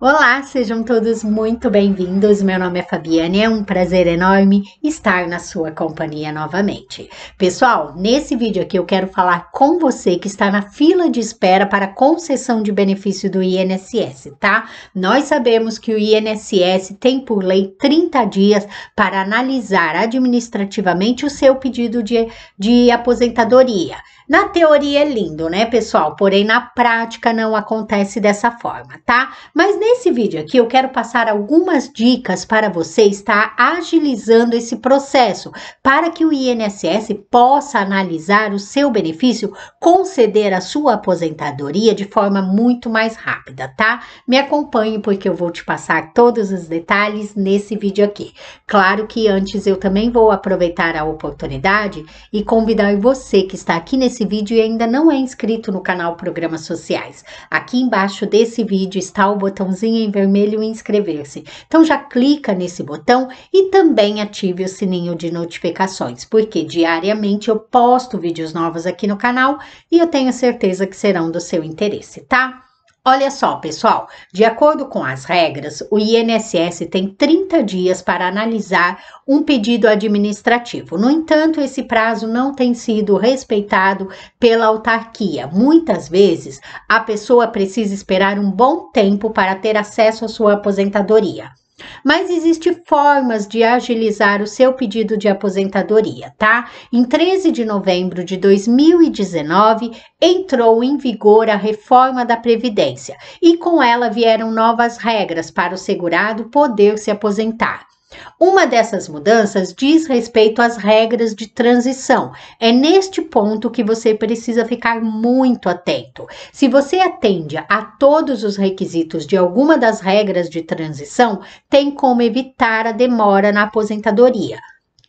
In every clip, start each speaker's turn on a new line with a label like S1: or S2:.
S1: Olá, sejam todos muito bem-vindos. Meu nome é Fabiane, é um prazer enorme estar na sua companhia novamente. Pessoal, nesse vídeo aqui eu quero falar com você que está na fila de espera para concessão de benefício do INSS, tá? Nós sabemos que o INSS tem por lei 30 dias para analisar administrativamente o seu pedido de, de aposentadoria. Na teoria é lindo, né, pessoal? Porém, na prática não acontece dessa forma, tá? Mas nesse vídeo aqui eu quero passar algumas dicas para você estar agilizando esse processo, para que o INSS possa analisar o seu benefício, conceder a sua aposentadoria de forma muito mais rápida, tá? Me acompanhe porque eu vou te passar todos os detalhes nesse vídeo aqui. Claro que antes eu também vou aproveitar a oportunidade e convidar você que está aqui nesse esse vídeo e ainda não é inscrito no canal Programas Sociais, aqui embaixo desse vídeo está o botãozinho em vermelho inscrever-se. Então já clica nesse botão e também ative o sininho de notificações, porque diariamente eu posto vídeos novos aqui no canal e eu tenho certeza que serão do seu interesse, tá? Olha só, pessoal, de acordo com as regras, o INSS tem 30 dias para analisar um pedido administrativo. No entanto, esse prazo não tem sido respeitado pela autarquia. Muitas vezes, a pessoa precisa esperar um bom tempo para ter acesso à sua aposentadoria. Mas existe formas de agilizar o seu pedido de aposentadoria, tá? Em 13 de novembro de 2019 entrou em vigor a reforma da previdência e com ela vieram novas regras para o segurado poder se aposentar. Uma dessas mudanças diz respeito às regras de transição. É neste ponto que você precisa ficar muito atento. Se você atende a todos os requisitos de alguma das regras de transição, tem como evitar a demora na aposentadoria.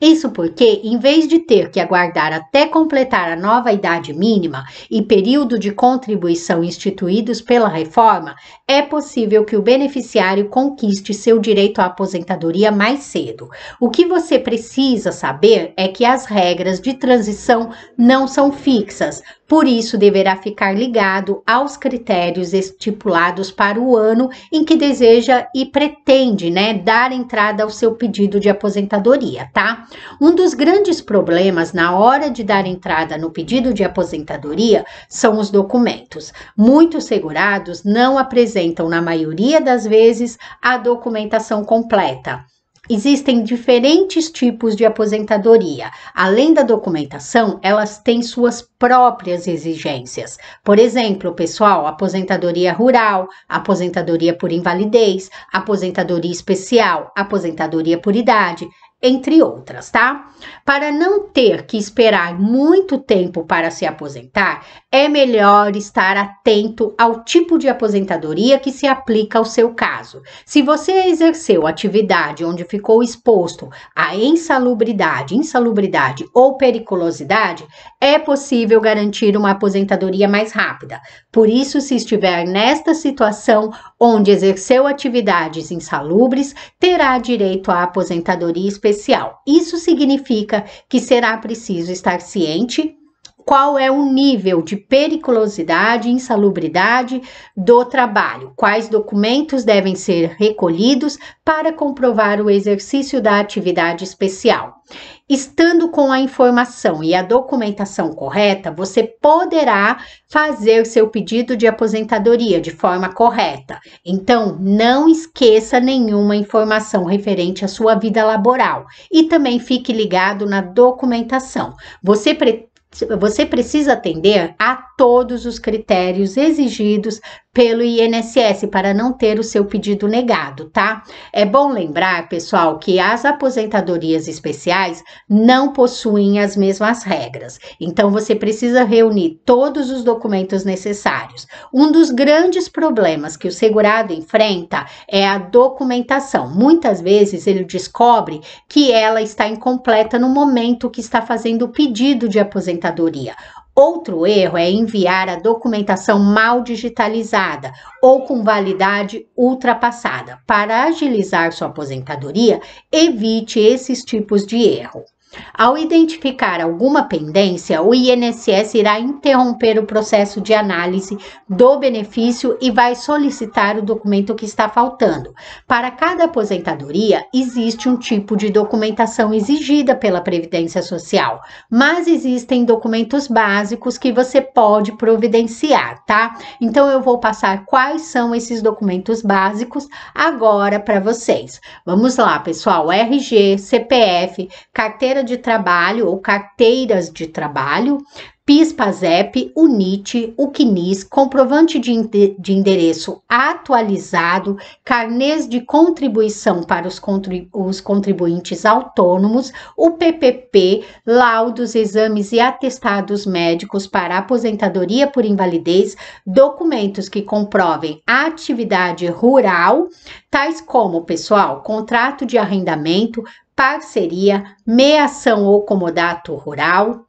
S1: Isso porque, em vez de ter que aguardar até completar a nova idade mínima e período de contribuição instituídos pela reforma, é possível que o beneficiário conquiste seu direito à aposentadoria mais cedo. O que você precisa saber é que as regras de transição não são fixas, por isso, deverá ficar ligado aos critérios estipulados para o ano em que deseja e pretende, né, dar entrada ao seu pedido de aposentadoria, tá? Um dos grandes problemas na hora de dar entrada no pedido de aposentadoria são os documentos. Muitos segurados não apresentam, na maioria das vezes, a documentação completa. Existem diferentes tipos de aposentadoria. Além da documentação, elas têm suas próprias exigências. Por exemplo, pessoal, aposentadoria rural, aposentadoria por invalidez, aposentadoria especial, aposentadoria por idade, entre outras, tá? Para não ter que esperar muito tempo para se aposentar, é melhor estar atento ao tipo de aposentadoria que se aplica ao seu caso. Se você exerceu atividade onde ficou exposto a insalubridade, insalubridade ou periculosidade, é possível garantir uma aposentadoria mais rápida. Por isso, se estiver nesta situação onde exerceu atividades insalubres, terá direito à aposentadoria específica especial. Isso significa que será preciso estar ciente qual é o nível de periculosidade e insalubridade do trabalho, quais documentos devem ser recolhidos para comprovar o exercício da atividade especial. Estando com a informação e a documentação correta, você poderá fazer seu pedido de aposentadoria de forma correta. Então, não esqueça nenhuma informação referente à sua vida laboral e também fique ligado na documentação. Você pretende você precisa atender a todos os critérios exigidos pelo INSS para não ter o seu pedido negado, tá? É bom lembrar, pessoal, que as aposentadorias especiais não possuem as mesmas regras. Então você precisa reunir todos os documentos necessários. Um dos grandes problemas que o segurado enfrenta é a documentação. Muitas vezes ele descobre que ela está incompleta no momento que está fazendo o pedido de aposentadoria aposentadoria. Outro erro é enviar a documentação mal digitalizada ou com validade ultrapassada. Para agilizar sua aposentadoria, evite esses tipos de erro. Ao identificar alguma pendência, o INSS irá interromper o processo de análise do benefício e vai solicitar o documento que está faltando. Para cada aposentadoria, existe um tipo de documentação exigida pela Previdência Social, mas existem documentos básicos que você pode providenciar, tá? Então eu vou passar quais são esses documentos básicos agora para vocês. Vamos lá, pessoal: RG, CPF, carteira de trabalho ou carteiras de trabalho PIS-PASEP, o NIT, o CNIS, comprovante de endereço atualizado, carnês de contribuição para os, contribuintes autônomos, o PPP, laudos, exames e atestados médicos para aposentadoria por invalidez, documentos que comprovem a atividade rural, tais como, pessoal, contrato de arrendamento, parceria, meação ou comodato rural,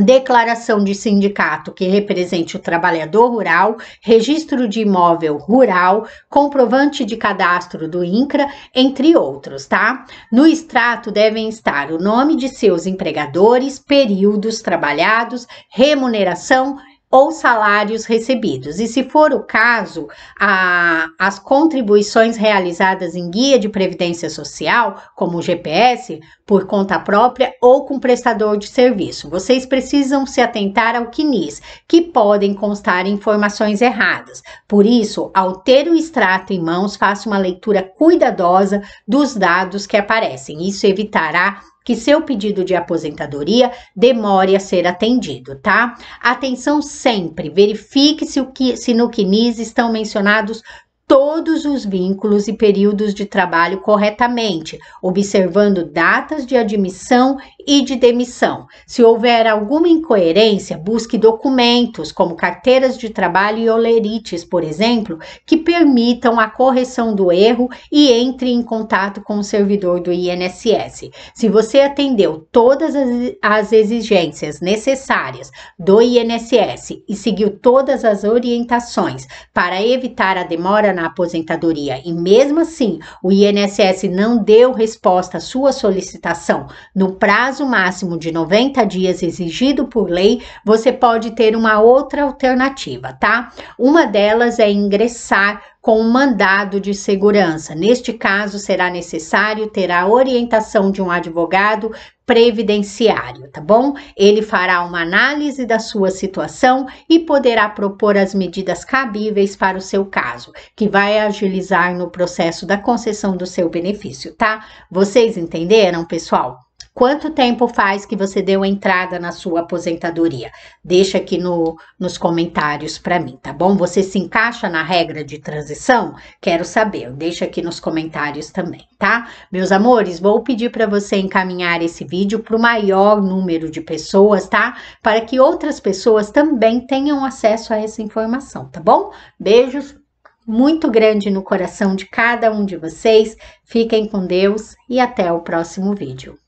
S1: declaração de sindicato que represente o trabalhador rural, registro de imóvel rural, comprovante de cadastro do INCRA, entre outros, tá? No extrato devem estar o nome de seus empregadores, períodos trabalhados, remuneração ou salários recebidos. E se for o caso, a, as contribuições realizadas em guia de previdência social, como o GPS, por conta própria ou com prestador de serviço. Vocês precisam se atentar ao CNIS, que podem constar informações erradas. Por isso, ao ter o extrato em mãos, faça uma leitura cuidadosa dos dados que aparecem. Isso evitará que seu pedido de aposentadoria demore a ser atendido, tá? Atenção sempre, verifique se, o que, se no CNIS estão mencionados todos os vínculos e períodos de trabalho corretamente, observando datas de admissão e de demissão. Se houver alguma incoerência, busque documentos, como carteiras de trabalho e olerites, por exemplo, que permitam a correção do erro e entre em contato com o servidor do INSS. Se você atendeu todas as exigências necessárias do INSS e seguiu todas as orientações para evitar a demora na aposentadoria e mesmo assim o INSS não deu resposta à sua solicitação no prazo prazo máximo de 90 dias exigido por lei, você pode ter uma outra alternativa, tá? Uma delas é ingressar com um mandado de segurança. Neste caso, será necessário ter a orientação de um advogado previdenciário, tá bom? Ele fará uma análise da sua situação e poderá propor as medidas cabíveis para o seu caso, que vai agilizar no processo da concessão do seu benefício, tá? Vocês entenderam, pessoal? Quanto tempo faz que você deu entrada na sua aposentadoria? Deixa aqui no, nos comentários para mim, tá bom? Você se encaixa na regra de transição? Quero saber, deixa aqui nos comentários também, tá? Meus amores, vou pedir para você encaminhar esse vídeo para o maior número de pessoas, tá? Para que outras pessoas também tenham acesso a essa informação, tá bom? Beijos muito grande no coração de cada um de vocês. Fiquem com Deus e até o próximo vídeo.